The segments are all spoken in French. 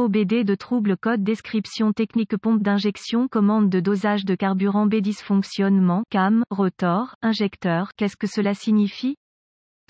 OBD de troubles code description technique pompe d'injection commande de dosage de carburant B dysfonctionnement CAM rotor injecteur qu'est-ce que cela signifie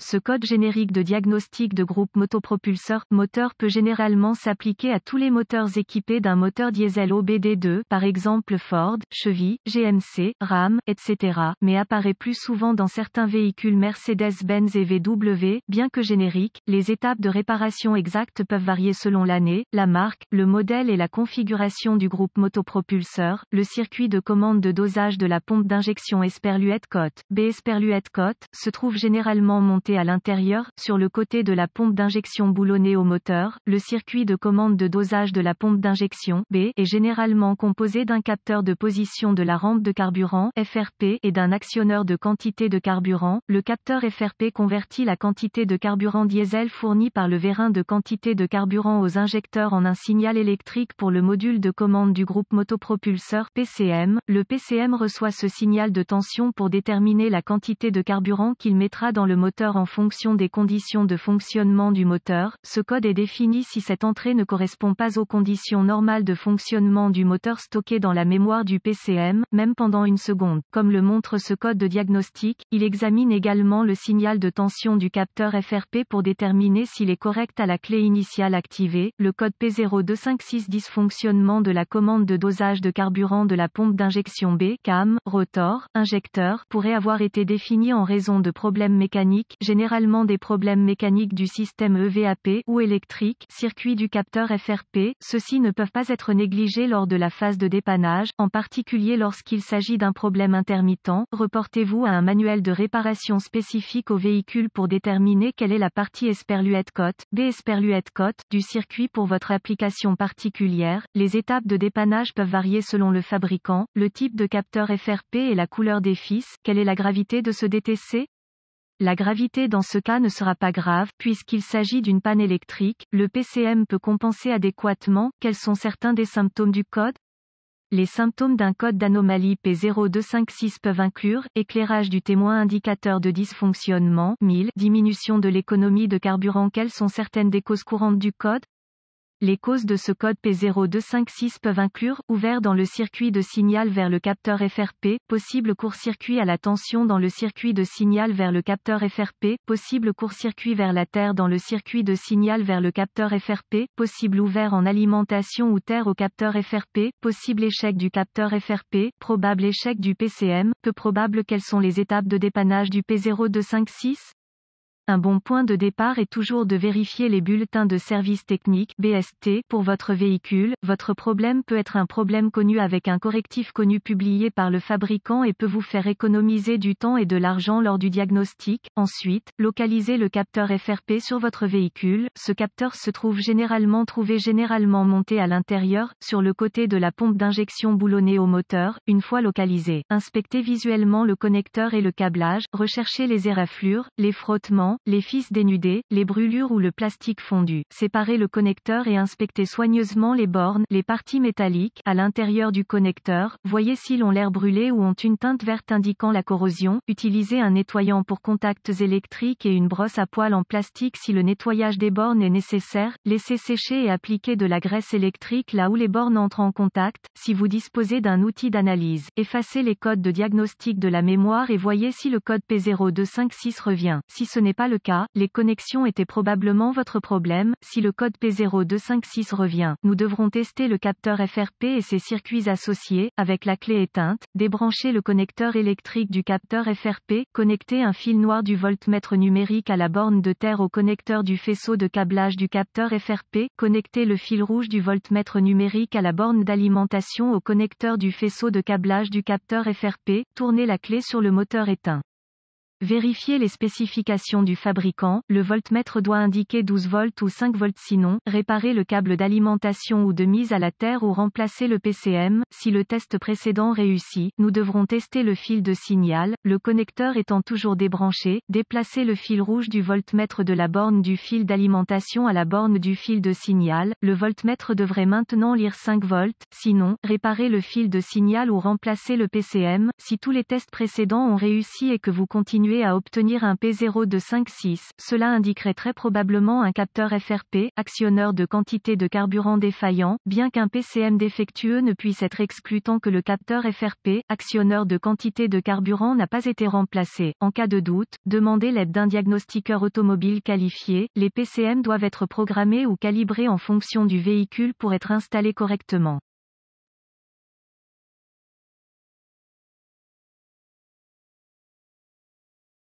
ce code générique de diagnostic de groupe motopropulseur moteur peut généralement s'appliquer à tous les moteurs équipés d'un moteur diesel OBD2, par exemple Ford, Chevy, GMC, Ram, etc., mais apparaît plus souvent dans certains véhicules Mercedes-Benz et VW. Bien que générique, les étapes de réparation exactes peuvent varier selon l'année, la marque, le modèle et la configuration du groupe motopropulseur. Le circuit de commande de dosage de la pompe d'injection esperluette Cote, B esperluette Cote, se trouve généralement monté à l'intérieur, sur le côté de la pompe d'injection boulonnée au moteur. Le circuit de commande de dosage de la pompe d'injection B est généralement composé d'un capteur de position de la rampe de carburant FRP et d'un actionneur de quantité de carburant. Le capteur FRP convertit la quantité de carburant diesel fournie par le vérin de quantité de carburant aux injecteurs en un signal électrique pour le module de commande du groupe motopropulseur PCM. Le PCM reçoit ce signal de tension pour déterminer la quantité de carburant qu'il mettra dans le moteur en fonction des conditions de fonctionnement du moteur. Ce code est défini si cette entrée ne correspond pas aux conditions normales de fonctionnement du moteur stocké dans la mémoire du PCM, même pendant une seconde. Comme le montre ce code de diagnostic, il examine également le signal de tension du capteur FRP pour déterminer s'il est correct à la clé initiale activée. Le code p 0256 dysfonctionnement de la commande de dosage de carburant de la pompe d'injection B, cam, rotor, injecteur, pourrait avoir été défini en raison de problèmes mécaniques généralement des problèmes mécaniques du système EVAP ou électrique, circuit du capteur FRP, ceux-ci ne peuvent pas être négligés lors de la phase de dépannage, en particulier lorsqu'il s'agit d'un problème intermittent. Reportez-vous à un manuel de réparation spécifique au véhicule pour déterminer quelle est la partie esperluette cote, B esperluette cote, du circuit pour votre application particulière. Les étapes de dépannage peuvent varier selon le fabricant, le type de capteur FRP et la couleur des fils. Quelle est la gravité de ce DTC la gravité dans ce cas ne sera pas grave puisqu'il s'agit d'une panne électrique, le PCM peut compenser adéquatement. Quels sont certains des symptômes du code les symptômes d'un code d'anomalie P0256 peuvent inclure éclairage du témoin indicateur de dysfonctionnement 1000, diminution de l'économie de carburant. Quelles sont certaines des causes courantes du code les causes de ce code P0256 peuvent inclure ouvert dans le circuit de signal vers le capteur FRP, possible court-circuit à la tension dans le circuit de signal vers le capteur FRP, possible court-circuit vers la terre dans le circuit de signal vers le capteur FRP, possible ouvert en alimentation ou terre au capteur FRP, possible échec du capteur FRP, probable échec du PCM, peu probable quelles sont les étapes de dépannage du P0256 un bon point de départ est toujours de vérifier les bulletins de service technique BST pour votre véhicule. Votre problème peut être un problème connu avec un correctif connu publié par le fabricant et peut vous faire économiser du temps et de l'argent lors du diagnostic. Ensuite, localisez le capteur FRP sur votre véhicule. Ce capteur se trouve généralement trouvé généralement monté à l'intérieur, sur le côté de la pompe d'injection boulonnée au moteur. Une fois localisé, inspectez visuellement le connecteur et le câblage, recherchez les éraflures, les frottements, les fils dénudés, les brûlures ou le plastique fondu. Séparer le connecteur et inspecter soigneusement les bornes, les parties métalliques, à l'intérieur du connecteur, voyez s'ils ont l'air brûlés ou ont une teinte verte indiquant la corrosion, utilisez un nettoyant pour contacts électriques et une brosse à poils en plastique si le nettoyage des bornes est nécessaire, laissez sécher et appliquer de la graisse électrique là où les bornes entrent en contact, si vous disposez d'un outil d'analyse, effacez les codes de diagnostic de la mémoire et voyez si le code P0256 revient. Si ce n'est pas le cas, les connexions étaient probablement votre problème, si le code P0256 revient, nous devrons tester le capteur FRP et ses circuits associés, avec la clé éteinte, débrancher le connecteur électrique du capteur FRP, connecter un fil noir du voltmètre numérique à la borne de terre au connecteur du faisceau de câblage du capteur FRP, connecter le fil rouge du voltmètre numérique à la borne d'alimentation au connecteur du faisceau de câblage du capteur FRP, tourner la clé sur le moteur éteint. Vérifiez les spécifications du fabricant, le voltmètre doit indiquer 12 volts ou 5 volts sinon, réparer le câble d'alimentation ou de mise à la terre ou remplacer le PCM. Si le test précédent réussit, nous devrons tester le fil de signal, le connecteur étant toujours débranché, déplacer le fil rouge du voltmètre de la borne du fil d'alimentation à la borne du fil de signal, le voltmètre devrait maintenant lire 5 volts, sinon, réparer le fil de signal ou remplacer le PCM. Si tous les tests précédents ont réussi et que vous continuez à obtenir un P0 de 5,6, cela indiquerait très probablement un capteur FRP, actionneur de quantité de carburant défaillant, bien qu'un PCM défectueux ne puisse être exclu tant que le capteur FRP, actionneur de quantité de carburant n'a pas été remplacé. En cas de doute, demandez l'aide d'un diagnostiqueur automobile qualifié. Les PCM doivent être programmés ou calibrés en fonction du véhicule pour être installés correctement.